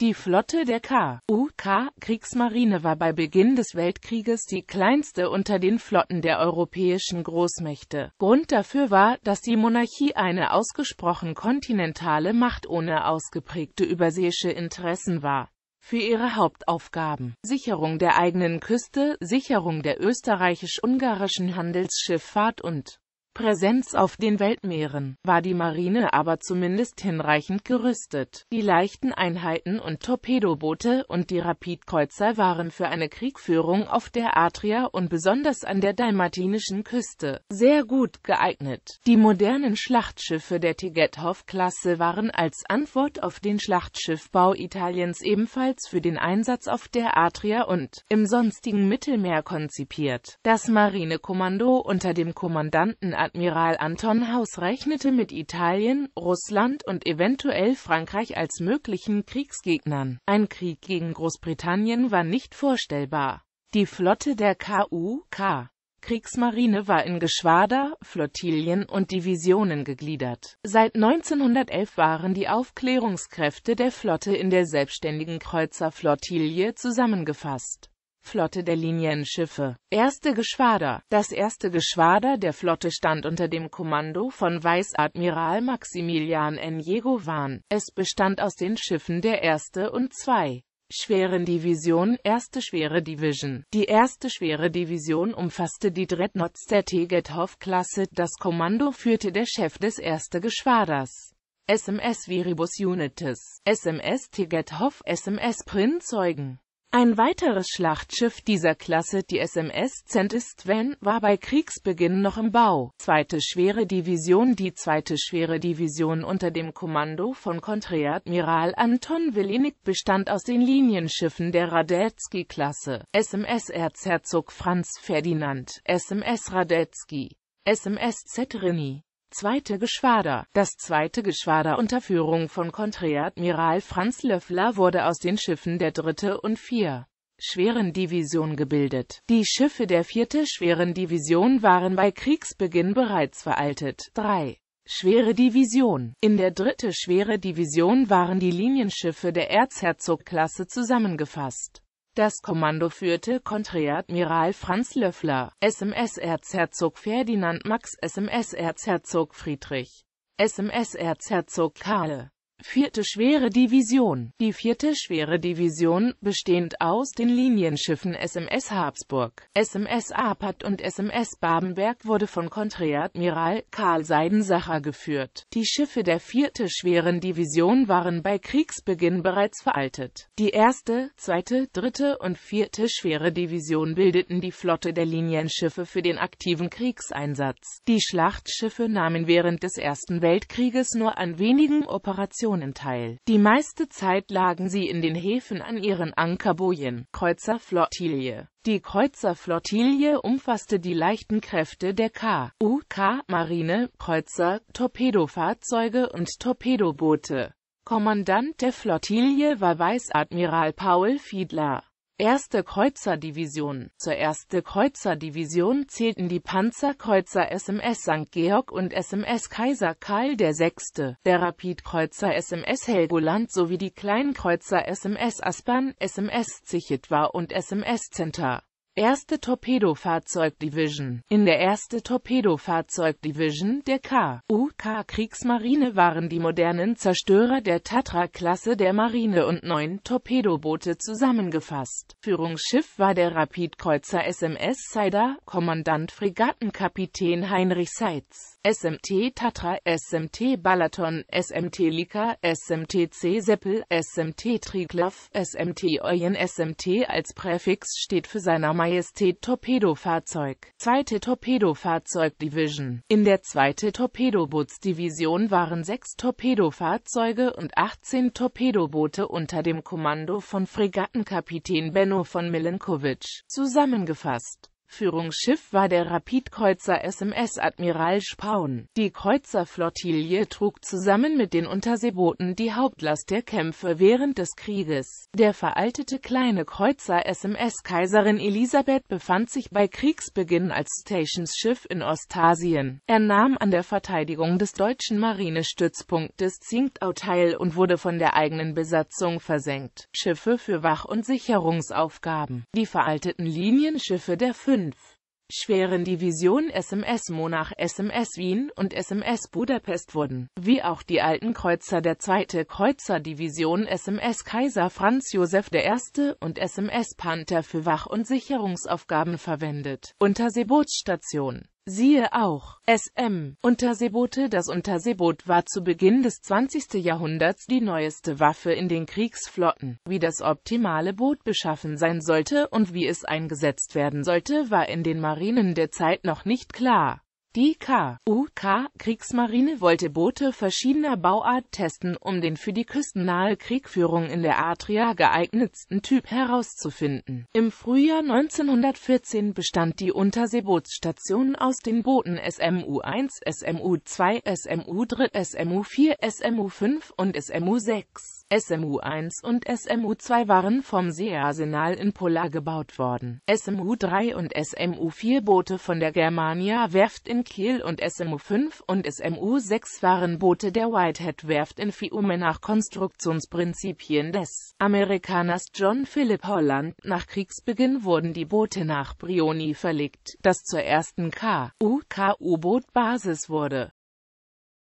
Die Flotte der KUK-Kriegsmarine war bei Beginn des Weltkrieges die kleinste unter den Flotten der europäischen Großmächte. Grund dafür war, dass die Monarchie eine ausgesprochen kontinentale Macht ohne ausgeprägte überseeische Interessen war. Für ihre Hauptaufgaben Sicherung der eigenen Küste, Sicherung der österreichisch-ungarischen Handelsschifffahrt und Präsenz auf den Weltmeeren, war die Marine aber zumindest hinreichend gerüstet. Die leichten Einheiten und Torpedoboote und die Rapidkreuzer waren für eine Kriegführung auf der Adria und besonders an der dalmatinischen Küste sehr gut geeignet. Die modernen Schlachtschiffe der Tegethoff-Klasse waren als Antwort auf den Schlachtschiffbau Italiens ebenfalls für den Einsatz auf der Adria und im sonstigen Mittelmeer konzipiert. Das Marinekommando unter dem Kommandanten Admiral Anton Haus rechnete mit Italien, Russland und eventuell Frankreich als möglichen Kriegsgegnern. Ein Krieg gegen Großbritannien war nicht vorstellbar. Die Flotte der KUK Kriegsmarine war in Geschwader, Flottilien und Divisionen gegliedert. Seit 1911 waren die Aufklärungskräfte der Flotte in der selbstständigen Kreuzerflottille zusammengefasst. Flotte der Linienschiffe. Erste Geschwader Das erste Geschwader der Flotte stand unter dem Kommando von Weißadmiral Maximilian N. Jegovan. Es bestand aus den Schiffen der erste und zwei. Schweren Division, erste Schwere Division. Die erste Schwere Division umfasste die Dreadnoughts der Tegetthoff-Klasse, das Kommando führte der Chef des erste Geschwaders. SMS Viribus Unites, SMS Tegetthoff, SMS Prinzeugen. Ein weiteres Schlachtschiff dieser Klasse, die SMS St. Sven, war bei Kriegsbeginn noch im Bau. Zweite Schwere Division Die zweite Schwere Division unter dem Kommando von Kontreadmiral Anton Willinig bestand aus den Linienschiffen der Radetzky-Klasse, SMS Erzherzog Franz Ferdinand, SMS Radetzky, SMS Zetrini, Zweite Geschwader Das zweite Geschwader unter Führung von Kontreadmiral Franz Löffler wurde aus den Schiffen der dritte und vier schweren Division gebildet. Die Schiffe der vierte schweren Division waren bei Kriegsbeginn bereits veraltet. 3. Schwere Division In der dritte schwere Division waren die Linienschiffe der Erzherzogklasse zusammengefasst. Das Kommando führte Kontreadmiral Franz Löffler, SMS-Erzherzog Ferdinand Max, SMS-Erzherzog Friedrich, SMS-Erzherzog Karl. Vierte Schwere Division Die vierte Schwere Division, bestehend aus den Linienschiffen SMS Habsburg, SMS Apat und SMS Babenberg, wurde von Kontreadmiral Karl Seidensacher geführt. Die Schiffe der vierte Schweren Division waren bei Kriegsbeginn bereits veraltet. Die erste, zweite, dritte und vierte Schwere Division bildeten die Flotte der Linienschiffe für den aktiven Kriegseinsatz. Die Schlachtschiffe nahmen während des Ersten Weltkrieges nur an wenigen Operationen Expeditionen teil. Die meiste Zeit lagen sie in den Häfen an ihren Ankerbojen. Kreuzerflottille Die Kreuzerflottille umfasste die leichten Kräfte der K.U.K. Marine, Kreuzer, Torpedofahrzeuge und Torpedoboote. Kommandant der Flottille war Weißadmiral Paul Fiedler. 1. Kreuzerdivision. Zur 1. Kreuzerdivision zählten die Panzerkreuzer SMS St. Georg und SMS Kaiser Karl VI., der Rapidkreuzer SMS Helgoland sowie die Kleinkreuzer SMS Aspern, SMS Zichetwa und SMS Zenta erste Torpedofahrzeugdivision. In der erste Torpedofahrzeugdivision der K.U.K. Kriegsmarine waren die modernen Zerstörer der Tatra-Klasse der Marine und neun Torpedoboote zusammengefasst. Führungsschiff war der Rapidkreuzer SMS Seider, Kommandant Fregattenkapitän Heinrich Seitz. SMT Tatra, SMT Balaton, SMT Lika, SMT C Seppel, SMT Triglav, SMT Eugen, SMT als Präfix steht für seiner Majestät Torpedofahrzeug. Zweite Torpedofahrzeug Division. In der zweite Torpedobootsdivision waren sechs Torpedofahrzeuge und 18 Torpedoboote unter dem Kommando von Fregattenkapitän Benno von Milenkovic zusammengefasst. Führungsschiff war der Rapidkreuzer SMS Admiral Spaun. Die Kreuzerflottille trug zusammen mit den Unterseebooten die Hauptlast der Kämpfe während des Krieges. Der veraltete kleine Kreuzer SMS Kaiserin Elisabeth befand sich bei Kriegsbeginn als Stationsschiff in Ostasien. Er nahm an der Verteidigung des deutschen Marinestützpunktes Zinktau teil und wurde von der eigenen Besatzung versenkt. Schiffe für Wach- und Sicherungsaufgaben Die veralteten Linienschiffe der 5. 5. schweren Division SMS Monach, SMS Wien und SMS Budapest wurden, wie auch die alten Kreuzer der 2. Kreuzerdivision SMS Kaiser Franz Josef I. und SMS Panther für Wach- und Sicherungsaufgaben verwendet. Unterseebootstation Siehe auch SM Unterseeboote Das Unterseeboot war zu Beginn des 20. Jahrhunderts die neueste Waffe in den Kriegsflotten. Wie das optimale Boot beschaffen sein sollte und wie es eingesetzt werden sollte, war in den Marinen der Zeit noch nicht klar. Die KUK-Kriegsmarine wollte Boote verschiedener Bauart testen, um den für die küstennahe Kriegführung in der Adria geeignetsten Typ herauszufinden. Im Frühjahr 1914 bestand die Unterseebootsstation aus den Booten SMU-1, SMU-2, SMU-3, SMU-4, SMU-5 und SMU-6. SMU-1 und SMU-2 waren vom Seearsenal in Pola gebaut worden. SMU-3 und SMU-4 Boote von der Germania Werft in Kiel und SMU-5 und SMU-6 waren Boote der Whitehead Werft in Fiume nach Konstruktionsprinzipien des Amerikaners John Philip Holland. Nach Kriegsbeginn wurden die Boote nach Brioni verlegt, das zur ersten KU-Boot-Basis wurde